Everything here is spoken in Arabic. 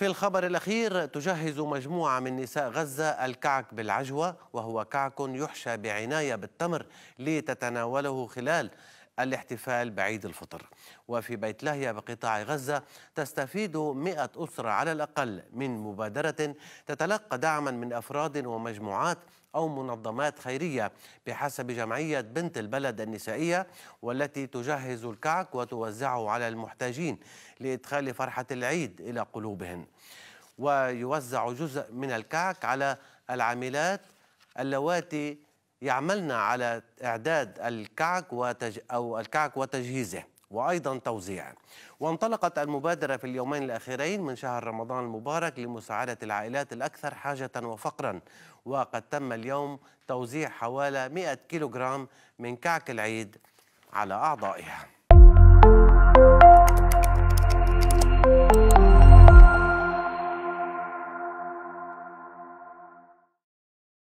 في الخبر الأخير تجهز مجموعة من نساء غزة الكعك بالعجوة وهو كعك يحشى بعناية بالتمر لتتناوله خلال الاحتفال بعيد الفطر وفي بيت لاهيا بقطاع غزة تستفيد 100 أسرة على الأقل من مبادرة تتلقى دعما من أفراد ومجموعات أو منظمات خيرية بحسب جمعية بنت البلد النسائية والتي تجهز الكعك وتوزعه على المحتاجين لإدخال فرحة العيد إلى قلوبهم ويوزع جزء من الكعك على العاملات اللواتي يعملن على إعداد الكعك وتج أو الكعك وتجهيزه وأيضا توزيعه وانطلقت المبادرة في اليومين الأخيرين من شهر رمضان المبارك لمساعدة العائلات الأكثر حاجة وفقرا وقد تم اليوم توزيع حوالي 100 كيلوغرام من كعك العيد على أعضائها